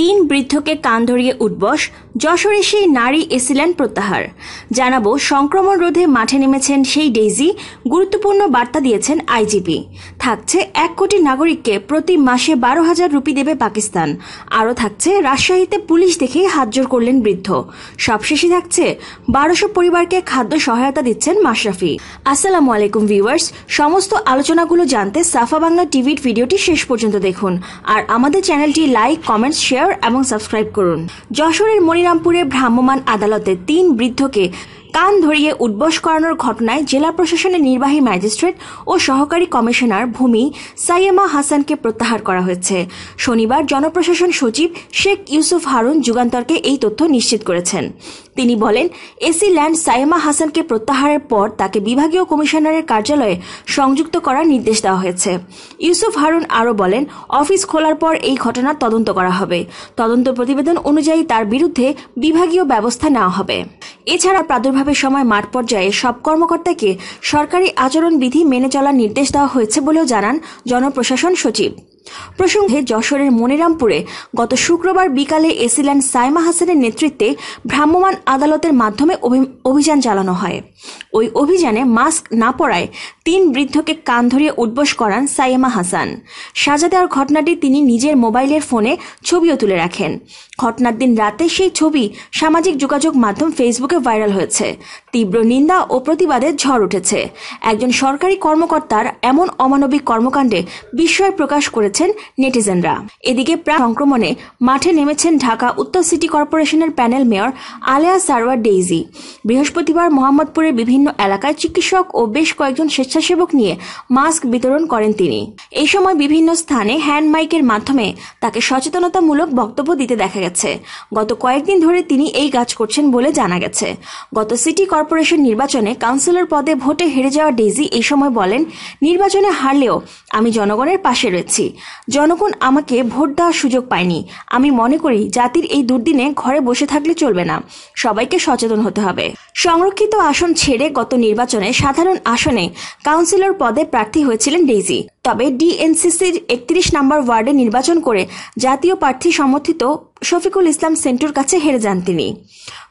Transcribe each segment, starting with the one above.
तीन বৃদ্ধকে কান ধরিয়ে উঠবস যশোরে সেই নারী এসিল্যান্ড প্রত্যাহার জানাবো সংক্রমণ রোধে মাঠে নেমেছেন সেই ডেইজি গুরুত্বপূর্ণ বার্তা দিয়েছেন আইজিপি থাকছে এক কোটি নাগরিককে প্রতি মাসে বারো হাজার রুপি দেবে পাকিস্তান আরও থাকছে রাজশাহীতে পুলিশ দেখেই হাতজোর করলেন বৃদ্ধ সবশেষে থাকছে বারোশো পরিবারকে খাদ্য সহায়তা দিচ্ছেন মাশরাফি আসসালামু আলাইকুম ভিউয়ার্স সমস্ত আলোচনাগুলো জানতে সাফা বাংলা টিভির ভিডিওটি শেষ পর্যন্ত দেখুন আর আমাদের চ্যানেলটি লাইক কমেন্টস শেয়ার এবং এবং সাবস্ক্রাইব করুন যশোরের মনিরামপুরে ভ্রাম্যমাণ আদালতে তিন বৃদ্ধকে কান ধরিয়ে উদ্বোস করানোর ঘটনায় জেলা প্রশাসনের নির্বাহী ম্যাজিস্ট্রেট ও সহকারী কমিশনার ভূমি সাইয়েমা হাসানকে প্রত্যাহার করা হয়েছে শনিবার জনপ্রশাসন সচিব শেখ ইউসুফ হারুন যুগান্তরকে এই তথ্য নিশ্চিত করেছেন তিনি বলেন এসি ল্যান্ড সাইয়েমা হাসানকে প্রত্যাহারের পর তাকে বিভাগীয় কমিশনারের কার্যালয়ে সংযুক্ত করার নির্দেশ দেওয়া হয়েছে ইউসুফ হারুন আরও বলেন অফিস খোলার পর এই ঘটনার তদন্ত করা হবে তদন্ত প্রতিবেদন অনুযায়ী তার বিরুদ্ধে বিভাগীয় ব্যবস্থা নেওয়া হবে এছাড়া প্রাদুর্ভাব অভাবের সময় মাঠ পর্যায়ে সব কর্মকর্তাকে সরকারি আচরণবিধি মেনে চলার নির্দেশ দেওয়া হয়েছে বলেও জানান জনপ্রশাসন সচিব প্রসঙ্গে যশোরের মনিরামপুরে গত শুক্রবার বিকালে এসিল্যান্ড সাইমা হাসানের নেতৃত্বে ভ্রাম্যমাণ আদালতের মাধ্যমে অভিযান চালানো হয় ওই অভিযানে মাস্ক না পরায় তিন বৃদ্ধকে কান ধরিয়ে উদ্বোস করান সাইমা হাসান সাজা দেওয়ার ঘটনাটি তিনি নিজের মোবাইলের ফোনে ছবিও তুলে রাখেন ঘটনার দিন রাতে সেই ছবি সামাজিক যোগাযোগ মাধ্যম ফেসবুকে ভাইরাল হয়েছে তীব্র নিন্দা ও প্রতিবাদে ঝড় উঠেছে একজন সরকারি কর্মকর্তার এমন অমানবিক কর্মকাণ্ডে বিস্ময় প্রকাশ করে করেছেন নেটিজেনরা এদিকে প্রাণ সংক্রমণে মাঠে নেমেছেন ঢাকা উত্তর সিটি কর্পোরেশনের panel mayor Aleya Sarwar Daisy বৃহস্পতিবার মোহাম্মদপুরের বিভিন্ন এলাকায় চিকিৎসক ও বেশ কয়েকজন স্বেচ্ছাসেবক নিয়ে মাস্ক বিতরণ করেন তিনি এই সময় বিভিন্ন স্থানে হ্যান্ড মাইকের মাধ্যমে তাকে সচেতনতামূলক বক্তব্য দিতে দেখা গেছে গত কয়েকদিন ধরে তিনি এই কাজ করছেন বলে জানা গেছে গত সিটি কর্পোরেশন নির্বাচনে কাউন্সিলর পদে ভোটে হেরে যাওয়া ডেইজি এই সময় বলেন নির্বাচনে হারলেও আমি জনগণের পাশে রয়েছি জনগণ আমাকে ভোট দেওয়ার সুযোগ পায়নি আমি মনে করি জাতির এই দুর্দিনে ঘরে বসে থাকলে চলবে না সবাইকে সচেতন হতে হবে সংরক্ষিত আসন ছেড়ে গত নির্বাচনে সাধারণ আসনে কাউন্সিলর পদে প্রার্থী হয়েছিলেন ডেইজি তবে ডিএনসিসির একত্রিশ নম্বর ওয়ার্ডে নির্বাচন করে জাতীয় প্রার্থী সমর্থিত শফিকুল ইসলাম সেন্টুর কাছে হেরে যান তিনি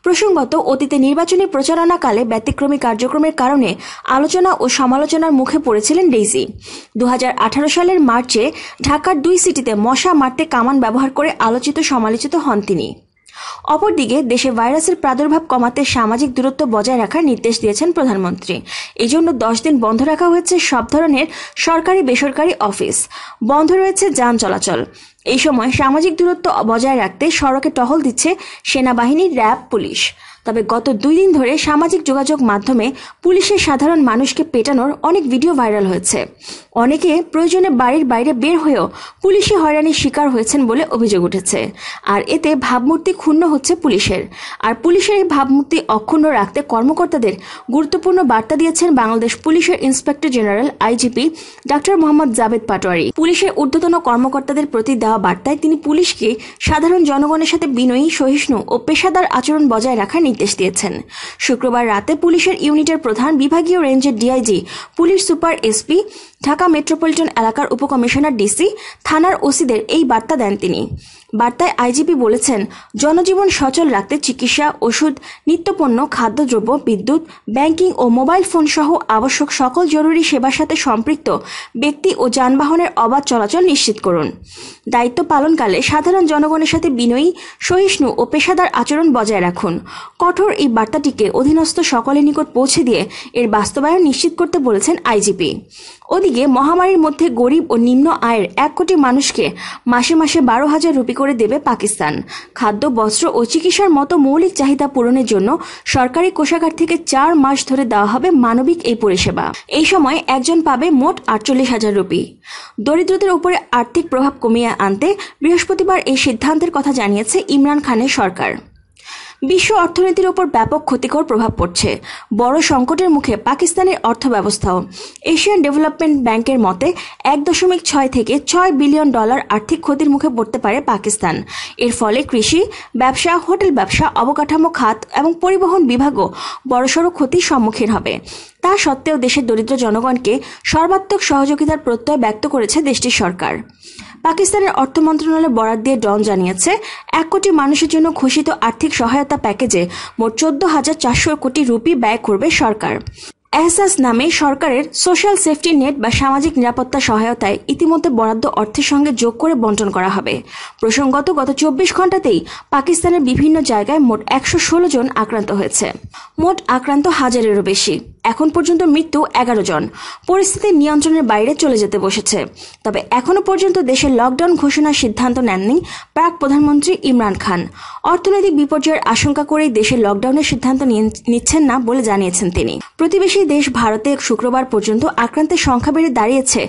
প্রসঙ্গত অতীতে নির্বাচনী প্রচারণাকালে ব্যতিক্রমী কার্যক্রমের কারণে আলোচনা ও সমালোচনার মুখে পড়েছিলেন ডেইজি দু সালের মার্চে ঢাকার দুই সিটিতে মশা মারতে কামান ব্যবহার করে আলোচিত সমালোচিত হন তিনি অপরদিকে দেশে ভাইরাসের প্রাদুর্ভাব কমাতে সামাজিক দূরত্ব বজায় রাখার নির্দেশ দিয়েছেন প্রধানমন্ত্রী এই জন্য দশ দিন বন্ধ রাখা হয়েছে সব ধরনের সরকারি বেসরকারি অফিস বন্ধ রয়েছে যান চলাচল এই সময় সামাজিক দূরত্ব বজায় রাখতে সড়কে টহল দিচ্ছে সেনাবাহিনী র্যাব পুলিশ তবে গত দুই দিন ধরে সামাজিক যোগাযোগ মাধ্যমে পুলিশের সাধারণ মানুষকে পেটানোর অনেক ভিডিও ভাইরাল হয়েছে অনেকে প্রয়োজনে বাড়ির বাইরে বের হয়েও পুলিশি হয়রানির শিকার হয়েছেন বলে অভিযোগ উঠেছে আর এতে ভাবমূর্তি ক্ষুণ্ণ হচ্ছে পুলিশের আর পুলিশের এই ভাবমূর্তি অক্ষুণ্ণ রাখতে কর্মকর্তাদের গুরুত্বপূর্ণ বার্তা দিয়েছেন বাংলাদেশ পুলিশের inspector general IGP doctor Mohammad Javed Patwari পুলিশের ঊর্ধ্বতন কর্মকর্তাদের প্রতি দেওয়া বার্তায় তিনি পুলিশকে সাধারণ জনগণের সাথে বিনয়ী সহিষ্ণু ও পেশাদার আচরণ বজায় রাখার নির্দেশ দিয়েছেন শুক্রবার রাতে পুলিশের ইউনিটের প্রধান বিভাগীয় রেঞ্জের DIG police super SP Dhaka metropolitan এলাকার উপকমিশনার ডিসি থানার ওসিদের এই বার্তা দেন তিনি বার্তায় আইজিপি বলেছেন জনজীবন সচল রাখতে চিকিৎসা ওষুধ নিত্যপণ্য খাদ্যদ্রব্য বিদ্যুৎ ব্যাংকিং ও মোবাইল ফোন সহ আবশ্যক সকল জরুরি সেবার সাথে সম্পৃক্ত ব্যক্তি ও যানবাহনের অবাধ চলাচল নিশ্চিত করুন দায়িত্ব পালনকালে সাধারণ জনগণের সাথে বিনয়ী সহিষ্ণু ও পেশাদার আচরণ বজায় রাখুন কঠোর এই বার্তাটিকে অধীনস্থ সকলের নিকট পৌঁছে দিয়ে এর বাস্তবায়ন নিশ্চিত করতে বলেছেন আইজিপি ওদিকে মহামারীর মধ্যে গরিব ও নিম্ন আয়ের এক কোটি মানুষকে মাসে মাসে বারো হাজার রুপি করে দেবে পাকিস্তান খাদ্য বস্ত্র ও চিকিৎসার মতো মৌলিক চাহিদা পূরণের জন্য সরকারি কোষাগার থেকে চার মাস ধরে দেওয়া হবে মানবিক এই পরিষেবা এই সময় একজন পাবে মোট আটচল্লিশ হাজার রুপি দরিদ্রদের উপরে আর্থিক প্রভাব কমিয়ে আনতে বৃহস্পতিবার এই সিদ্ধান্তের কথা জানিয়েছে ইমরান খানের সরকার বিশ্ব অর্থনীতির ওপর ব্যাপক ক্ষতিকর প্রভাব পড়ছে বড় সংকটের মুখে পাকিস্তানের অর্থব্যবস্থাও এশিয়ান ডেভেলপমেন্ট ব্যাংকের মতে এক দশমিক ছয় থেকে ছয় বিলিয়ন ডলার আর্থিক ক্ষতির মুখে পড়তে পারে পাকিস্তান এর ফলে কৃষি ব্যবসা হোটেল ব্যবসা অবকাঠামো খাত এবং পরিবহন বিভাগও বড়সড় ক্ষতির সম্মুখীন হবে তা সত্ত্বেও দেশের দরিদ্র জনগণকে সর্বাত্মক সহযোগিতার প্রত্যয় ব্যক্ত করেছে দেশটির সরকার পাকিস্তানের অর্থ মন্ত্রণালয় বরাদ দিয়ে ডন জানিয়েছে এক কোটি মানুষের জন্য ঘোষিত আর্থিক সহায়তা প্যাকেজে মোট চোদ্দ হাজার চারশো কোটি রুপি ব্যয় করবে সরকার এহসাস নামে সরকারের সোশ্যাল সেফটি নেট বা সামাজিক নিরাপত্তা সহায়তায় ইতিমধ্যে বরাদ্দ অর্থের সঙ্গে যোগ করে বন্টন করা হবে প্রসঙ্গত গত চব্বিশ ঘন্টাতেই পাকিস্তানের বিভিন্ন জায়গায় মোট একশো ষোলো জন আক্রান্ত হয়েছে মোট আক্রান্ত হাজারেরও বেশি এখন পর্যন্ত মৃত্যু এগারো জন পরিস্থিতি নিয়ন্ত্রণের বাইরে চলে যেতে বসেছে তবে এখনও পর্যন্ত দেশের লকডাউন ঘোষণার সিদ্ধান্ত নেননি প্রাক প্রধানমন্ত্রী ইমরান খান অর্থনৈতিক বিপর্যয়ের আশঙ্কা করেই দেশে লকডাউনের সিদ্ধান্ত নিচ্ছেন না বলে জানিয়েছেন তিনি প্রতিবেশী প্রতিবেশী দেশ ভারতে শুক্রবার পর্যন্ত আক্রান্তের সংখ্যা বেড়ে দাঁড়িয়েছে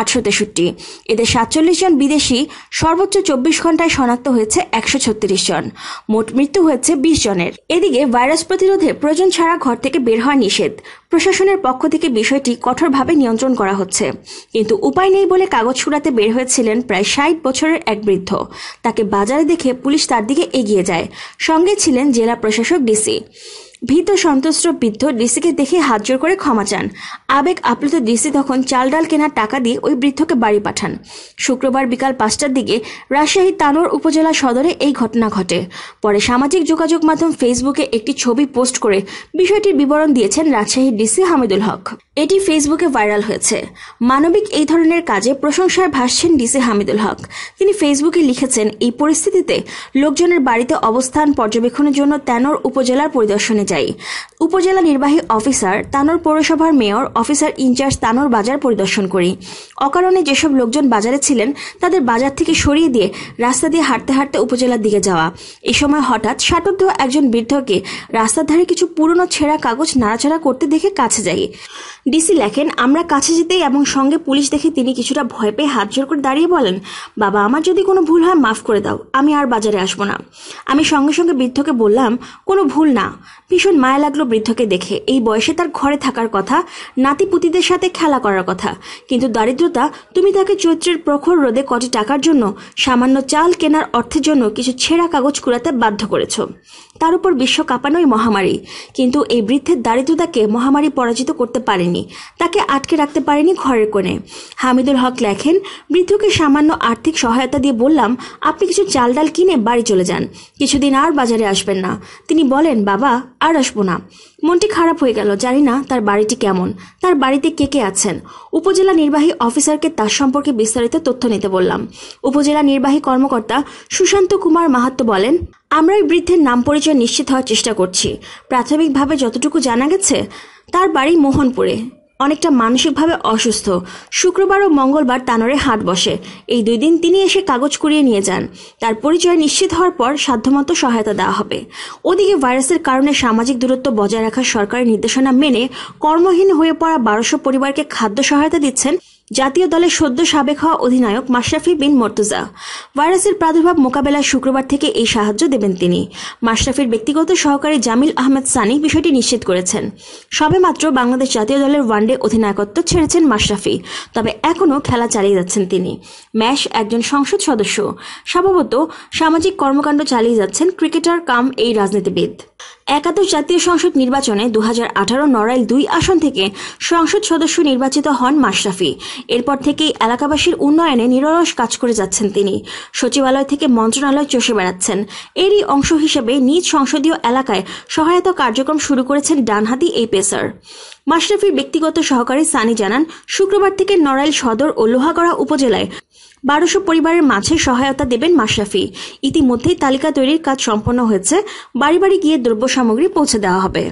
আটশো তেষট্টি এদের সাতচল্লিশ জন বিদেশি সর্বোচ্চ চব্বিশ ঘন্টায় শনাক্ত হয়েছে একশো ছত্রিশ জন মোট মৃত্যু হয়েছে বিশ জনের এদিকে ভাইরাস প্রতিরোধে প্রয়োজন ছাড়া ঘর থেকে বের হওয়া নিষেধ প্রশাসনের পক্ষ থেকে বিষয়টি কঠোরভাবে নিয়ন্ত্রণ করা হচ্ছে কিন্তু উপায় নেই বলে কাগজ ছুড়াতে বের হয়েছিলেন প্রায় ষাট বছরের এক বৃদ্ধ তাকে বাজারে দেখে পুলিশ তার দিকে এগিয়ে যায় সঙ্গে ছিলেন জেলা প্রশাসক ডিসি ভীত সন্তুষ্ট বৃদ্ধ ডিসিকে দেখে হাত জোর করে ক্ষমা চান আবেগ আপ্লুত ডিসি তখন চাল ডাল কেনার টাকা দিয়ে ওই বৃদ্ধকে বাড়ি পাঠান শুক্রবার বিকাল পাঁচটার দিকে রাজশাহী তানোর উপজেলা সদরে এই ঘটনা ঘটে পরে সামাজিক যোগাযোগ মাধ্যম ফেসবুকে একটি ছবি পোস্ট করে বিষয়টির বিবরণ দিয়েছেন রাজশাহী ডিসি হামিদুল হক এটি ফেসবুকে ভাইরাল হয়েছে মানবিক এই ধরনের কাজে প্রশংসায় ভাসছেন ডিসি হামিদুল হক তিনি ফেসবুকে লিখেছেন এই পরিস্থিতিতে লোকজনের বাড়িতে অবস্থান পর্যবেক্ষণের জন্য তানোর উপজেলার পরিদর্শনে যায় উপজেলা নির্বাহী অফিসার তানোর পৌরসভার মেয়র অফিসার ইনচার্জ তানোর বাজার পরিদর্শন করি অকারণে যেসব লোকজন বাজারে ছিলেন তাদের বাজার থেকে সরিয়ে দিয়ে রাস্তা দিয়ে হাঁটতে হাঁটতে উপজেলার দিকে যাওয়া এ সময় হঠাৎ সাটুদ্ধ একজন বৃদ্ধকে রাস্তার ধারে কিছু পুরনো ছেঁড়া কাগজ নাড়াচাড়া করতে দেখে কাছে যাই ডিসি লেখেন আমরা কাছে যেতেই এবং সঙ্গে পুলিশ দেখে তিনি কিছুটা ভয় পেয়ে হাত জোর করে দাঁড়িয়ে বলেন বাবা আমার যদি কোনো ভুল হয় মাফ করে দাও আমি আর বাজারে আসবো না আমি সঙ্গে সঙ্গে বৃদ্ধকে বললাম কোনো ভুল না ভীষণ মায়া লাগলো বৃদ্ধকে দেখে এই বয়সে তার ঘরে থাকার কথা নাতিপুতিদের সাথে খেলা করার কথা কিন্তু দারিদ্রতা তুমি তাকে চৈত্রের প্রখর রোদে কটি টাকার জন্য সামান্য চাল কেনার অর্থের জন্য কিছু ছেঁড়া কাগজ কুড়াতে বাধ্য করেছ তার উপর বিশ্ব কাঁপানোই মহামারী কিন্তু এই বৃদ্ধের দারিদ্রতাকে মহামারী পরাজিত করতে পারেনি তাকে আটকে রাখতে পারেনি ঘরের কোণে হামিদুল হক লেখেন বৃদ্ধকে সামান্য আর্থিক সহায়তা দিয়ে বললাম আপনি কিছু চাল ডাল কিনে বাড়ি চলে যান কিছুদিন আর বাজারে আসবেন না তিনি বলেন বাবা আর আসবো না মনটি খারাপ হয়ে গেল জানি না তার বাড়িটি কেমন তার বাড়িতে কে কে আছেন উপজেলা নির্বাহী অফিসারকে তার সম্পর্কে বিস্তারিত তথ্য নিতে বললাম উপজেলা নির্বাহী কর্মকর্তা সুশান্ত কুমার মাহাত্ম বলেন আমরা এই বৃদ্ধের নাম পরিচয় নিশ্চিত হওয়ার চেষ্টা করছি প্রাথমিকভাবে যতটুকু জানা গেছে তার বাড়ি মোহনপুরে অনেকটা মানসিকভাবে অসুস্থ শুক্রবার ও মঙ্গলবার তানরে হাট বসে এই দুই দিন তিনি এসে কাগজ কুড়িয়ে নিয়ে যান তার পরিচয় নিশ্চিত হওয়ার পর সাধ্যমতো সহায়তা দেওয়া হবে ওদিকে ভাইরাসের কারণে সামাজিক দূরত্ব বজায় রাখার সরকারের নির্দেশনা মেনে কর্মহীন হয়ে পড়া বারোশো পরিবারকে খাদ্য সহায়তা দিচ্ছেন জাতীয় দলের সদ্য সাবেক হওয়া অধিনায়ক মাশরাফি বিন মর্তুজা ভাইরাসের প্রাদুর্ভাব মোকাবেলায় শুক্রবার থেকে এই সাহায্য দেবেন তিনি মাশরাফির ব্যক্তিগত সহকারী জামিল আহমেদ সানি বিষয়টি নিশ্চিত করেছেন সবে মাত্র বাংলাদেশ জাতীয় দলের ওয়ানডে অধিনায়কত্ব ছেড়েছেন মাশরাফি তবে এখনও খেলা চালিয়ে যাচ্ছেন তিনি ম্যাশ একজন সংসদ সদস্য সম্ভবত সামাজিক কর্মকাণ্ড চালিয়ে যাচ্ছেন ক্রিকেটার কাম এই রাজনীতিবিদ একাদশ জাতীয় সংসদ নির্বাচনে দু নড়াইল দুই আসন থেকে সংসদ সদস্য নির্বাচিত হন মাশরাফি এরপর থেকেই এলাকাবাসীর উন্নয়নে নিরলস কাজ করে যাচ্ছেন তিনি সচিবালয় থেকে মন্ত্রণালয় চষে বেড়াচ্ছেন এরই অংশ হিসেবে নিজ সংসদীয় এলাকায় সহায়তা কার্যক্রম শুরু করেছেন ডানহাতি এই পেসার মাশরাফির ব্যক্তিগত সহকারী সানি জানান শুক্রবার থেকে নড়াইল সদর ও লোহাগড়া উপজেলায় বারোশো পরিবারের মাঝে সহায়তা দেবেন মাশরাফি ইতিমধ্যেই তালিকা তৈরির কাজ সম্পন্ন হয়েছে বাড়ি বাড়ি গিয়ে দ্রব্য সামগ্রী পৌঁছে দেওয়া হবে